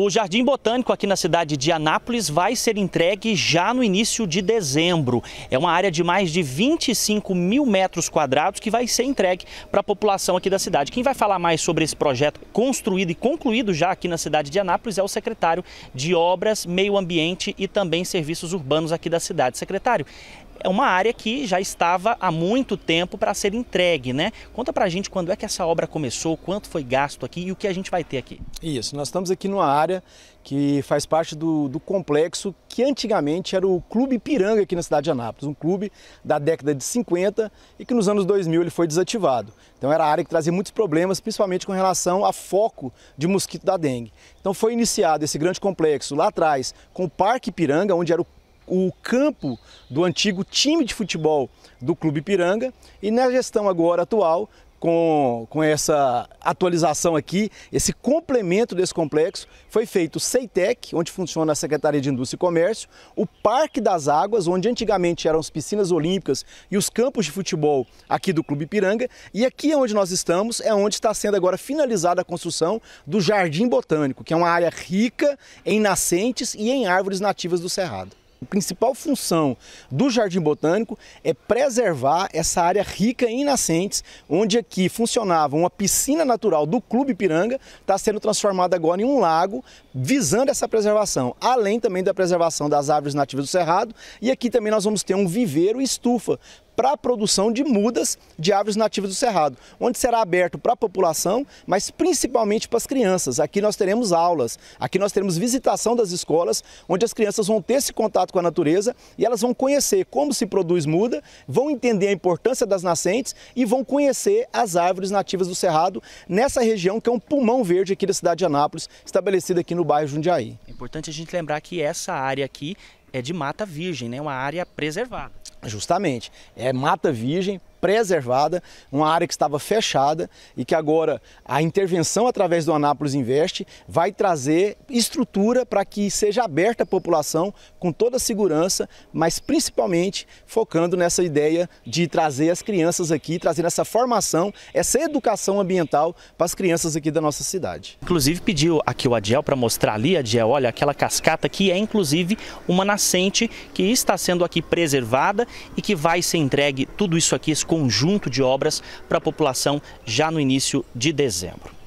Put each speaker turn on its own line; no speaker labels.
O Jardim Botânico aqui na cidade de Anápolis vai ser entregue já no início de dezembro. É uma área de mais de 25 mil metros quadrados que vai ser entregue para a população aqui da cidade. Quem vai falar mais sobre esse projeto construído e concluído já aqui na cidade de Anápolis é o secretário de Obras, Meio Ambiente e também Serviços Urbanos aqui da cidade. Secretário, é uma área que já estava há muito tempo para ser entregue, né? Conta para a
gente quando é que essa obra começou, quanto foi gasto aqui e o que a gente vai ter aqui. Isso, nós estamos aqui numa área que faz parte do, do complexo que antigamente era o Clube Piranga aqui na cidade de Anápolis, um clube da década de 50 e que nos anos 2000 ele foi desativado. Então era a área que trazia muitos problemas, principalmente com relação a foco de mosquito da dengue. Então foi iniciado esse grande complexo lá atrás com o Parque Piranga, onde era o o campo do antigo time de futebol do Clube Piranga e na gestão agora atual, com, com essa atualização aqui, esse complemento desse complexo, foi feito o CEITEC, onde funciona a Secretaria de Indústria e Comércio, o Parque das Águas, onde antigamente eram as piscinas olímpicas e os campos de futebol aqui do Clube Piranga, e aqui é onde nós estamos é onde está sendo agora finalizada a construção do Jardim Botânico, que é uma área rica em nascentes e em árvores nativas do Cerrado a principal função do Jardim Botânico é preservar essa área rica em nascentes, onde aqui funcionava uma piscina natural do Clube Piranga, está sendo transformada agora em um lago, visando essa preservação, além também da preservação das árvores nativas do Cerrado. E aqui também nós vamos ter um viveiro e estufa para a produção de mudas de árvores nativas do Cerrado, onde será aberto para a população, mas principalmente para as crianças. Aqui nós teremos aulas, aqui nós teremos visitação das escolas, onde as crianças vão ter esse contato com a natureza e elas vão conhecer como se produz muda, vão entender a importância das nascentes e vão conhecer as árvores nativas do Cerrado nessa região que é um pulmão verde aqui da cidade de Anápolis, estabelecida aqui no bairro Jundiaí. É
importante a gente lembrar que essa área aqui é de mata virgem, né? uma área
preservada. Justamente. É mata virgem, preservada, uma área que estava fechada e que agora a intervenção através do Anápolis Invest vai trazer estrutura para que seja aberta à população com toda a segurança, mas principalmente focando nessa ideia de trazer as crianças aqui, trazer essa formação, essa educação ambiental para as crianças aqui da nossa cidade.
Inclusive pediu aqui o Adiel para mostrar ali, Adiel, olha aquela cascata que é inclusive uma nascente que está sendo aqui preservada e que vai ser entregue tudo isso aqui, esse conjunto de obras para a população já no início de dezembro.